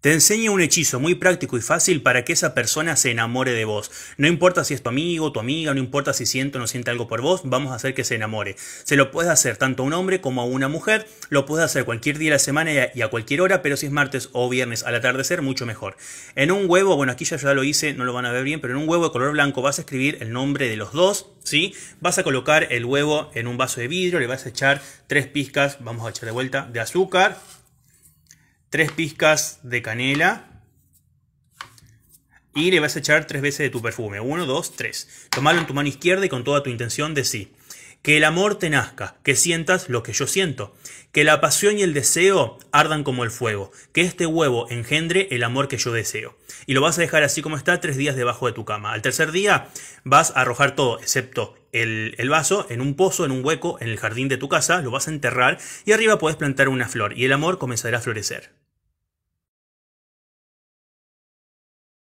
Te enseño un hechizo muy práctico y fácil para que esa persona se enamore de vos. No importa si es tu amigo, tu amiga, no importa si siente o no siente algo por vos, vamos a hacer que se enamore. Se lo puedes hacer tanto a un hombre como a una mujer, lo puedes hacer cualquier día de la semana y a cualquier hora, pero si es martes o viernes al atardecer, mucho mejor. En un huevo, bueno, aquí ya, ya lo hice, no lo van a ver bien, pero en un huevo de color blanco vas a escribir el nombre de los dos, ¿sí? Vas a colocar el huevo en un vaso de vidrio, le vas a echar tres pizcas, vamos a echar de vuelta, de azúcar, Tres pizcas de canela y le vas a echar tres veces de tu perfume. Uno, dos, tres. Tomalo en tu mano izquierda y con toda tu intención sí, Que el amor te nazca, que sientas lo que yo siento, que la pasión y el deseo ardan como el fuego, que este huevo engendre el amor que yo deseo. Y lo vas a dejar así como está tres días debajo de tu cama. Al tercer día vas a arrojar todo, excepto el, el, vaso, en un pozo, en un hueco, en el jardín de tu casa, lo vas a enterrar y arriba puedes plantar una flor y el amor comenzará a florecer.